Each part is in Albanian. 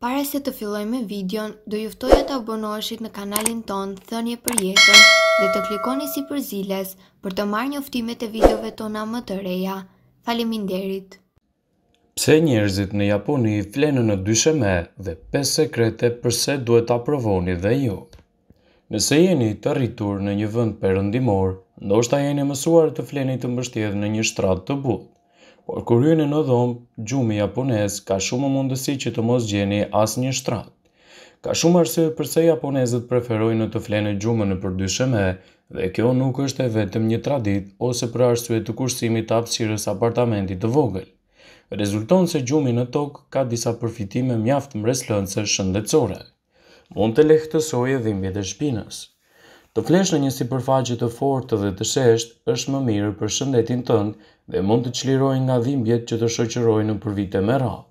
Pare se të filloj me videon, do e të abonoheshit në kanalin ton Thënje për jetën dhe të klikoni si për ziles për të marrë njoftimet e videove tona më të reja. Faleminderit! Pse njerëzit në Japoni flenë në dysheme dhe 5 sekrete përse duhet të aprovoni dhe ju? Nëse jeni të rritur në një vënd përëndimor, ndoshta jeni mësuar të fleni të mbështjedh në një shtrat të but por kur në dhomë, gjumi japonez ka shumë mundësi që të mos gjeni asnjë një shtrat. Ka shumë arsye përse japonezët preferojnë të flenë gjumën në përdyshme dhe kjo nuk është e vetëm një tradit ose për arsye të kursimit të hapësirës apartamentit të vogël. Rezulton se gjumi në tokë ka disa përfitime mjaftë mreslënëse shëndetsore. Mund të lehtësoj e dhimbje dhe shpinës. Të flesh në një sipërfaqe të fortë dhe të sheshtë është më mirë për shëndetin tënd dhe mund të çlirojë nga dhimbjet që të shoqërojnë në për vite me radhë.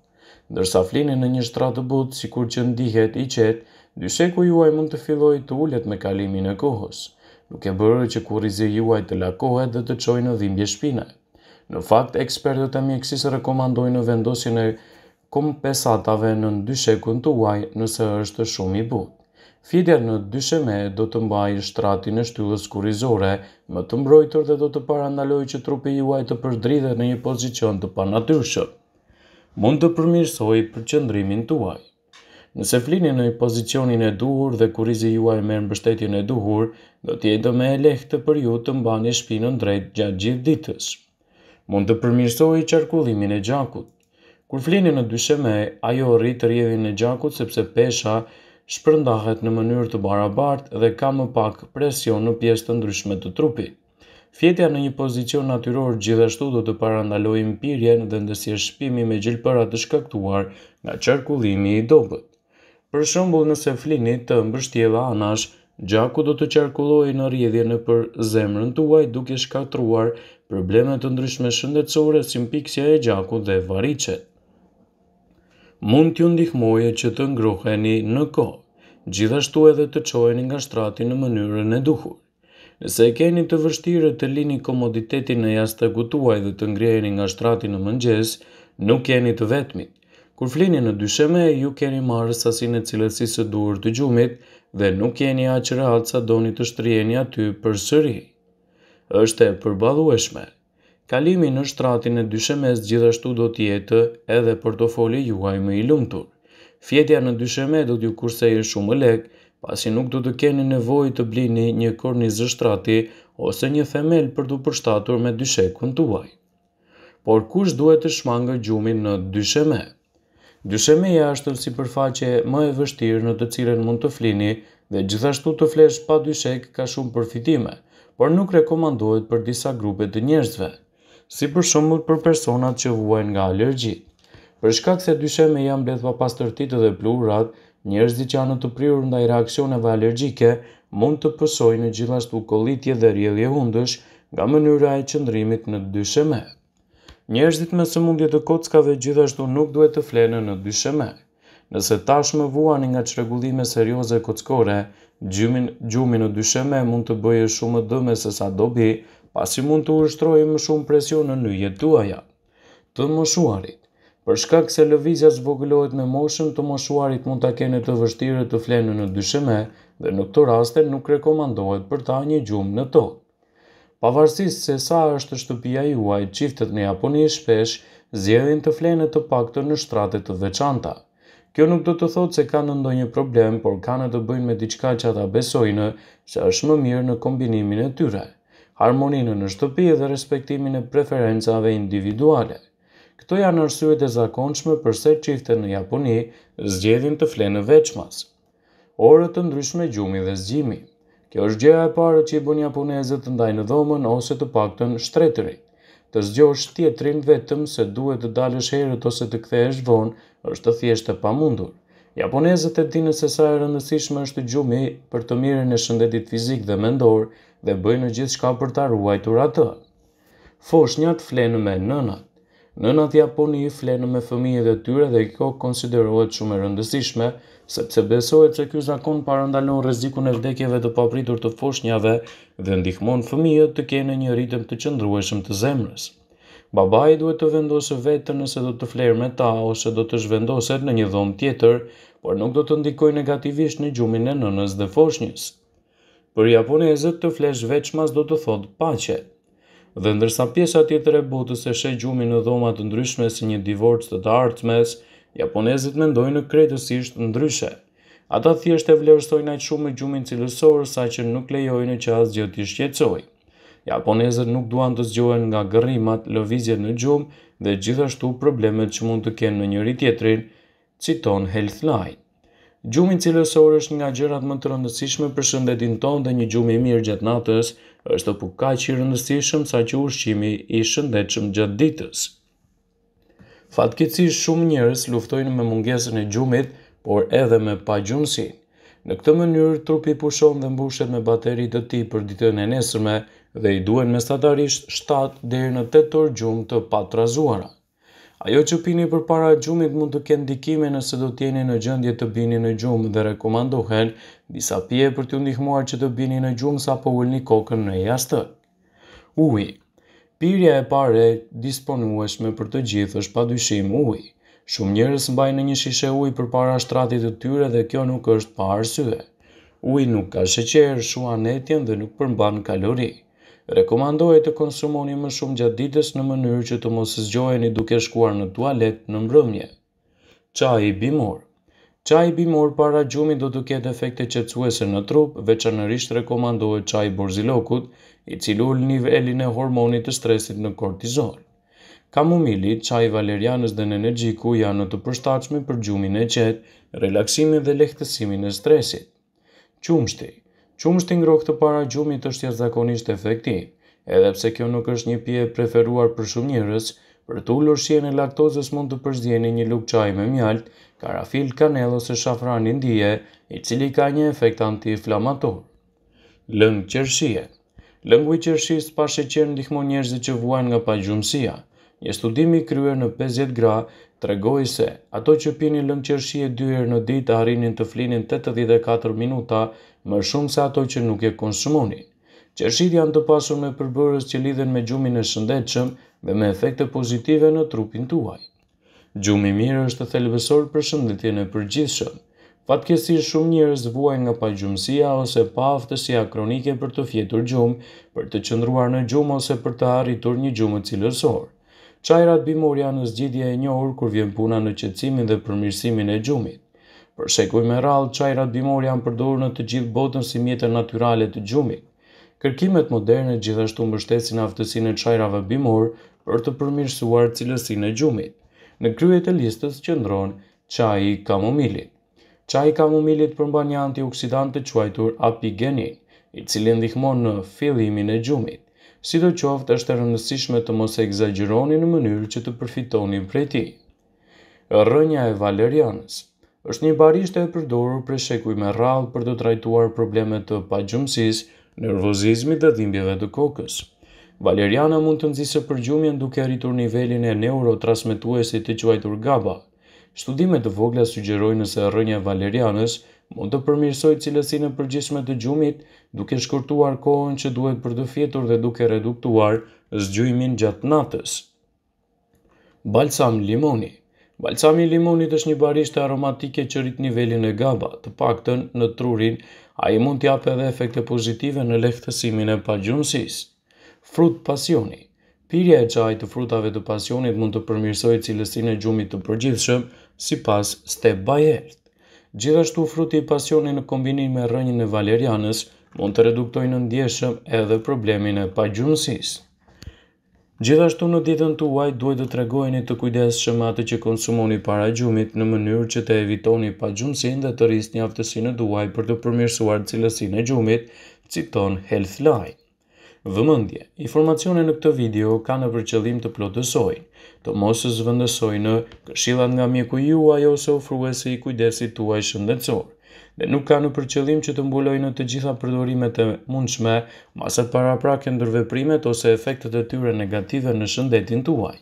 Ndërsa flini në një shtrat të butë, si kur që ndihet i qetë, dysheku juaj mund të filloj të ullet me kalimin e kohës, nuk e bërë që kur i juaj të lakohet dhe të qoj në dhimbje shpina. Në fakt, ekspertët e mjekësisë rekomandojnë në vendosin e kompesatave në ndyshekun të uaj nëse është shumë i butë. Fidja në dysheme do të mbaj shtratin e shtyllës kurizore, më të mbrojtur dhe do të parandaloj që trupi juaj të përdridhe në një pozicion të panatyrshëm. Mund të përmirësoj për qëndrimin tuaj. Nëse flini në pozicionin e duhur dhe kurizi juaj në mbështetjen e duhur, do tjetë me e lehtë për ju të mbani shpinën drejt gjatë gjithë ditës. Mund të përmirësoj i qarkullimin e gjakut. Kur flini në dysheme, ajo rritë rjevin e gjakut sepse pesha shpërndahet në mënyrë të barabartë dhe ka më pak presion në pjesë të ndryshme të trupit. Fjetja në një pozicion natyror gjithashtu do të parandaloj impirjen dhe ndësje shpimi me gjilpëra të shkaktuar nga qarkullimi i dobet. Për shumbu nëse flini të mbështjela anash, gjaku do të qarkulloj në rjedhje në për zemrën tuaj duke shkaktuar problemet të ndryshme shëndetsore si mpiksja e gjaku dhe varicet mund t'ju ndihmoje që të ngroheni në kohë, gjithashtu edhe të qojeni nga shtrati në mënyrën e duhur. Nëse e keni të vështirë të lini komoditetin në jas të gutuaj dhe të ngrejeni nga shtrati në mëngjes, nuk keni të vetmit. Kur flini në dysheme, ju keni marë sasin e cilësi së duhur të gjumit dhe nuk keni aqë atë sa doni të shtrijeni aty për sëri. Êshtë e përbalueshme. Kalimi në shtratin e dyshemes gjithashtu do tjetë edhe portofoli juaj më i lumëtur. Fjetja në dysheme do t'ju kurse e shumë lek, pasi nuk do të keni nevoj të blini një kornizë zështrati ose një themel për të përshtatur me dyshekun tuaj. Por kush duhet të shmangë gjumin në Dysheme Dyshemeja është si përfaqe më e vështirë në të cilën mund të flini dhe gjithashtu të flesh pa dyshek ka shumë përfitime, por nuk rekomandohet për disa grupe të njerëzve si për shumët për personat që vuajnë nga alergjit. Për shkak se dysheme janë bledhë pa tërtitë dhe plurat, njerëzit që janë të prirur nda i reakcioneve alergjike mund të pësojnë gjithashtu kolitje dhe rjedhje hundësh nga mënyra e qëndrimit në dysheme. Njerëzit me sëmundje të kockave gjithashtu nuk duhet të flenë në dysheme. Nëse tashmë vuani nga çrregullime serioze kockore, gjumin në dysheme mund të bëjë shumë dëm se sa dobi, pasi mund të ushtrojë më shumë presionën në jetë tuaja. Të moshuarit Për shkak se lëvizja zvogëlohet me moshën, të moshuarit mund të kene të vështire të flenë në dysheme dhe në këto raste nuk rekomandohet për ta një gjumë në tokë. Pavarësis se sa është shtëpia juaj, qiftet në Japoni shpesh, zjedhin të flenë të pakto në shtratet të veçanta. Kjo nuk do të thotë se kanë ndonjë problem, por kanë të bëjnë me diçka që ata besojnë se është më mirë në kombinimin e tyre harmoninë në shtëpi dhe respektimin e preferencave individuale. Këto janë arsyet e zakonshme përse çiftet në Japoni zgjedhin të flenë në veçmas. Orët të ndryshme gjumi dhe zgjimi. Kjo është gjëja e parë që i bunë japonezët të ndajnë dhomën ose të paktën shtretëri. Të zgjosh tjetrin vetëm se duhet të dalësh herët ose të kthehesh vonë është të thjeshtë e pamundur. Japonezët e dinë se sa e rëndësishme është gjumi për të mirën e shëndetit fizik dhe mendor, dhe bëjnë gjithë shka për ta ruajtur atë. Foshnjat flenë me nënat. Nënat japoni një flenë me fëmijet e tyre dhe kjo konsiderohet shumë e rëndësishme, sepse besohet se kjo zakon parandalon rezikun e vdekjeve të papritur të foshnjave dhe ndihmon fëmijët të kene një rritëm të qëndrueshëm të zemrës. Babaj duhet të vendose vetër nëse do të flerë me ta ose do të zhvendoset në një dhomë tjetër, por nuk do të ndikoj negativisht në gjumin e nënës dhe foshnjës për japonezët të flesh veçmas do të thotë pache. Dhe ndërsa pjesa tjetër e botës e sheh gjumin në dhomat të ndryshme si një divorc të dartmes, japonezët mendojnë krejtësisht ndryshe. Ata thjesht e vlerësojnë aq shumë me gjumin cilësor sa që nuk lejojnë që asgjë të shqetësojë. Japonezët nuk duan të zgjohen nga gërrimat, lëvizjet në gjumë dhe gjithashtu problemet që mund të kenë në njëri tjetrin, citon Healthline. Gjumin cilësor është nga gjërat më të rëndësishme për shëndetin tonë dhe një gjumi mirë gjatë natës është të puka që i rëndësishëm sa që ushqimi i shëndetshëm gjatë ditës. Fatkeqësisht shumë njerëz luftojnë me mungesën e gjumit, por edhe me pa gjumësi. Në këtë mënyrë trupi pushon dhe mbushet me bateri të ti për ditën e nesërme dhe i duhen mesatarisht 7 deri në 8 orë gjumë të patrazuara. Ajo që pini për para gjumit mund të kënë dikime nëse do tjeni në gjëndje të bini në gjumë dhe rekomandohen disa pje për të ndihmuar që të bini në gjumë sa po një kokën në jashtë. Uj Pirja e pare disponueshme për të gjithë është pa dyshim uj. Shumë njërës mbaj në një shishe uj për para shtratit të tyre dhe kjo nuk është pa arsye. Uj nuk ka sheqerë, shua netjen dhe nuk përmban kalorië. Rekomandohet të konsumoni më shumë gjatë ditës në mënyrë që të mos zgjoheni duke shkuar në tualet në mbrëmje. Qaj i bimor Qaj i bimor para gjumi do të ketë efekte qetsuese në trup, veçanërisht rekomandohet qaj i borzilokut, i cilu ullë nivelin e hormonit të stresit në kortizol. Kamumili, qaj valerianës dhe në energjiku janë në të përstachme për gjumin e qetë, relaksimin dhe lehtësimin e stresit. Qumshti Qumështi ngrohtë të para gjumit është jashtëzakonisht efektiv, edhe pse kjo nuk është një pije preferuar për shumë njërës, për të ullur shien e laktozës mund të përzjeni një lugë çaji me mjalt, karafil, kanell ose shafran indije, i cili ka një efekt antiinflamator. Lëngë qershie. Lëngu i qershis pa sheqer ndihmon njerëzit që vuajnë nga gjumësia. Një studim i kryer në 50 gra tregoi se ato që pinin lëngë qërshie 2 herë në ditë arrinin të flinin 84 minuta më shumë se ato që nuk e konsumoni. Qeshit janë të pasur me përbërës që lidhen me gjumin e shëndetëshëm dhe me efekte pozitive në trupin tuaj. Gjumi mirë është thelbesor për shëndetjen e përgjithshëm. Fatkesi shumë njërës vuaj nga pa gjumësia ose pa aftësia kronike për të fjetur gjumë, për të qëndruar në gjumë ose për të arritur një gjumë cilësor. Qajrat bimor janë në zgjidja e njohur kur vjen puna në qëtsimin dhe përmirësimin e gjumit. Për shekuj me rallë, qajra bimor janë përdorë në të gjithë botën si mjetër naturale të gjumit. Kërkimet moderne gjithashtu mbështesin aftësinë e çajrave bimor për të përmirësuar cilësinë e gjumit. Në kryet e listës qëndron çaji i kamomilit. Çaji i kamomilit përmban një antioksidant të quajtur apigenin, i cili ndihmon në fillimin e gjumit. Sidoqoftë është e rëndësishme të mos e exageroni në mënyrë që të përfitoni prej tij. Rrënja e valerianës është një barisht e përdorur për shekuj me rral për të trajtuar problemet të gjumësis, nervozizmi dhe dhimbjeve të kokës. Valeriana mund të nëzisë për gjumjen duke arritur nivelin e neurotransmetuesi të quajtur GABA. Studimet të vogla sugjerojnë nëse rënje Valerianës mund të përmirsoj cilësinë e përgjithshme të gjumit, duke shkurtuar kohën që duhet për të fjetur dhe duke reduktuar zgjuimin gjatë natës. Balsam limoni Balsami i limonit është një barishtë aromatike që rrit nivelin e GABA, të paktën në trurin, a i mund t'jap edhe efekte pozitive në lehtësimin e pagjumësis. Frut pasioni Pirja e qaj të frutave të pasionit mund të përmirsoj cilësin e gjumit të përgjithshëm, si pas step by earth. Gjithashtu fruti i pasionit në kombinim me rënjën e valerianës mund të reduktojnë në ndjeshëm edhe problemin e pagjumësisë. Gjithashtu në ditën tuaj duhet të tregojni të kujdesshëm atë që konsumoni para gjumit në mënyrë që të evitoni pa gjumësin dhe të rrisni aftësinë e duaj për të përmirësuar cilësinë e gjumit, citon Healthline. Vëmëndje, informacione në këtë video ka në përqëllim të plotësoj, të mosës zvëndësoj në këshilat nga mjeku juaj ose ofruese i kujdesit tuaj shëndetësor dhe nuk ka në përqëllim që të mbulojnë të gjitha përdorimet e mundshme, masat para prake ndërveprimet ose efektet e tyre negative në shëndetin tuaj.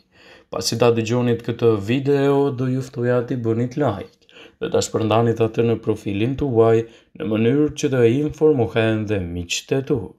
Pasi ta dëgjonit këtë video, do juftoja ti bënit like dhe ta shpërndanit atë në profilin tuaj në mënyrë që të informohen dhe miqtetur. tuaj.